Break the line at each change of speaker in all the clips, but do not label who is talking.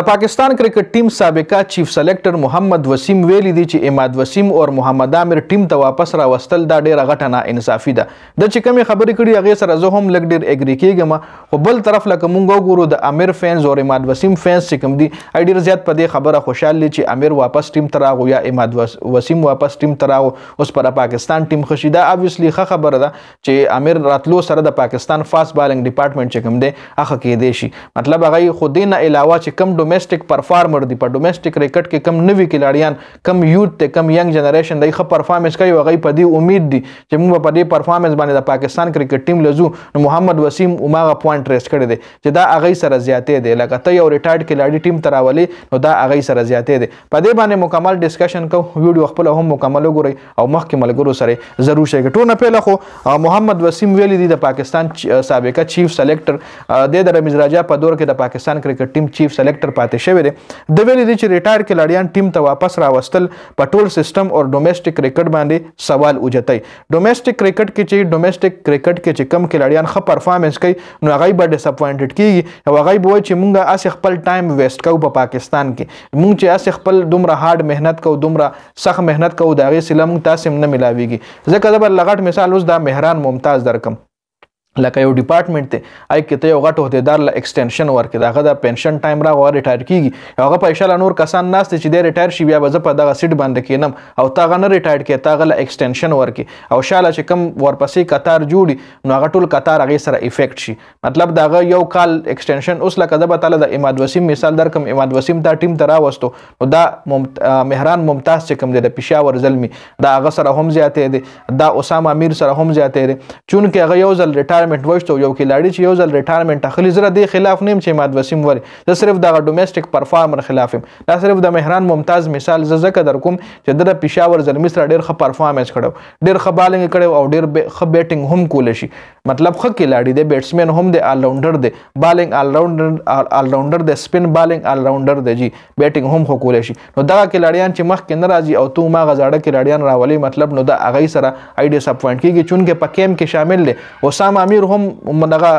د پاکستان کرکټ ټیم سابقه چیف سلیکټر محمد وسیم ویلی دی چې اماد وسیم او محمد عامر ټیم ته واپس راوستل دا ډیره غټه نه انصافي ده د چې کمی خبرې کړي هغه سره زه هم لګ ډیر اګری کیږم خو بل طرف لکه مونږ وګورو د امیر فینز او اماد وسیم فینز چې کوم دي ډیر زیات په دې خبره خوشاله دي چې امیر واپس ټیم ته راغو یا اماد وسیم واپس ټیم ته راغو اوس پر پاکستان ټیم خوشی ده اوبویسلی ښه خبره ده چې امیر راتلو سره د پاکستان فاست بالینګ ډپارټمنټ چې کوم دی هغه کې دی شي مطلب هغه خو دینه علاوه چې کم ډومېسټک پرفارمر دی په ډومېسټک کرکټ کې کم نوي کلاړیان کم یوت ته کم ینګ جنریشن دای ښه پرفارمنس کوي هغه په دې امید دي چې موږ په دې پرفارمنس باندې د پاکستان کرکټ ټیم لزو نو محمد وسیم اوماغه پوینټ ریس کړی دی چې دا هغه سره زیاتې دی لکه ته یو ریټایرډ کلاړي ټیم تراولي نو دا هغه سره زیاتې دی په دې باندې مکمل ډیسکشن کو ویډیو خپل هم مکمل وګورئ او مخکې ملګرو سره ضرور شي ټونه پیله خو محمد وسیم ویلی دی د پاکستان سابقه چیف سلیکټر د رمیز راجا په دور کې د پاکستان کرکټ ټیم چیف سلیکټر ډیر پاتې شوی دی د ویلې دي چې ریټایر کلاډیان ټیم ته واپس راوستل په ټول سیستم او ډومېسټک کرکټ باندې سوال اوجتای ډومېسټک کرکټ کې چې ډومېسټک کرکټ کې چې کم کلاډیان ښه پرفارمنس کوي نو هغه به ډیسپوینټډ کیږي او هغه به چې مونږه اس خپل ټایم ویسټ کوو په پاکستان کې مونږ چې اس خپل دومره هارد مهنت کوو دومره سخت مهنت کوو دا غي سلم تاسو نه ملاويږي ځکه دا بل لغټ مثال اوس دا مهران ممتاز درکم لکه یو ډپارټمنټ ته آی کې ته یو غټ عہدیدار له اکستنشن ورکې داغه د پنشن ټایم را غوړ ریټایر کیږي هغه پیسې له نور کسان ناست چې د ریټایر شي بیا به په دغه سیټ باندې کېنم او تا غنه ریټایر کې تا غله اکستنشن ورکې او شاله چې کم ورپسې قطار جوړي نو هغه ټول قطار هغه سره افیکټ شي مطلب داغه یو کال اکستنشن اوس لکه د بتاله د اماد وسیم مثال درکم اماد وسیم دا ټیم ته راوستو نو دا ممت... مهران ممتاز چې کوم د پېښور زلمی دا هغه سره هم زیاتې دي دا اسامه امیر سره هم زیاتې دي چونکه هغه یو ځل ریټایر ریټایرمنت وشتو یو کلاړي چې یو ځل ریټایرمنت اخلي زره دی خلاف نیم چې ماد وسیم ور دا صرف د ډومېسټک پرفارمر خلاف دا صرف د مهران ممتاز مثال زکه در کوم چې د پېښور زلمی سره ډېر ښه پرفارمنس کړو ډېر ښه بالینګ کړو او ډېر ښه بیټینګ هم کول شي مطلب خو کلاړي دی بیټسمین هم دی آل راونډر دی بالینګ آل راونډر آل راونډر دی سپین بالینګ آل راونډر دی جی بیټینګ هم خو کولای شي نو دغه کلاړیان چې مخ کې ناراضي او تو ما غزاړه کلاړیان راولي مطلب نو د اغې سره اې ډیس اپوینټ کیږي چونګه په کیم کې شامل دی اسام امیر هم دغه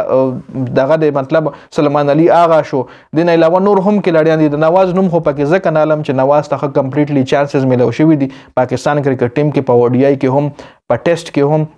دغه دی مطلب سلمان علي آغا شو دین علاوه نور هم کلاړیان دي د نواز نوم خو پکې ځکه نالم چې نواز ته کمپلیټلی چانسز ملو شوی دي پاکستان کرکټ ټیم کې په وډیای کې هم په ټیسټ کې هم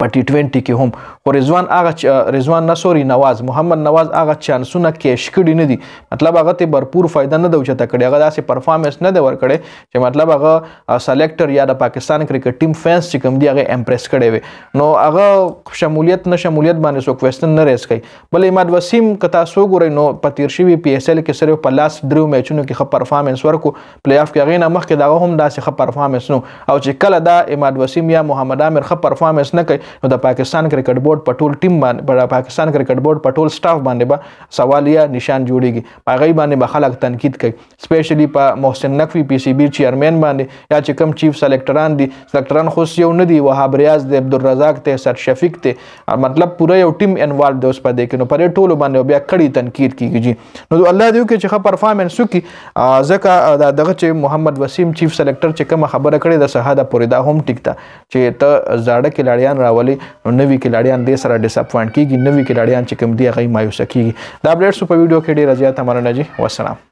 په ټي 20 کې هم خو رضوان هغه رضوان نصوري نواز محمد نواز هغه چانسونه کیش کړي نه دي مطلب هغه ته بھرپور فائدہ نه دوچ ته کړي هغه داسې پرفارمنس نه دی ورکړي چې مطلب هغه سلیکټر یا د پاکستان کرکټ ټیم فینس چې کوم دی هغه امپریس کړي وي نو هغه شمولیت نه شمولیت باندې سو کوېشن نه ریس کوي بلې اماد وسیم کتا سو ګوري نو په تیر شوی پی ایس ال کې سره په لاس درو میچونو کې ښه پرفارمنس ورکو پلی اف کې هغه نه مخکې دا هم داسې ښه پرفارمنس نو او چې کله دا اماد وسیم یا محمد عامر ښه پرفارمنس نه کوي کوي نو د پاکستان کرکټ بورډ په ټول ټیم باندې په پاکستان کرکټ بورډ په ټول سټاف باندې به سوالیا نشان جوړیږي په غي باندې به خلک تنقید کوي سپیشلی په محسن نقوی پی سی بی چیئرمین باندې یا چې کم چیف سلیکټران دي سلیکټران خو یو نه دي وهاب ریاض دی عبدالرزاق ته سر شفیق ته مطلب پوره یو ټیم انوالو دی اوس په دې کې نو پرې ټولو باندې بیا کړي تنقید کیږي نو الله دې وکړي چې ښه پرفارمنس وکړي ځکه دغه چې محمد وسیم چیف سلیکټر چې کوم خبره کړې د صحاده پورې دا هم ټیک ده چې ته زړه کې لاړیان راولي نو نوي کلاړیان دې سره ډیس اپوینټ کیږي نوي کلاړیان چې کوم دی هغه مایوسه کیږي دا اپډیټس په ویډیو کې ډیر زیات امره نه جی والسلام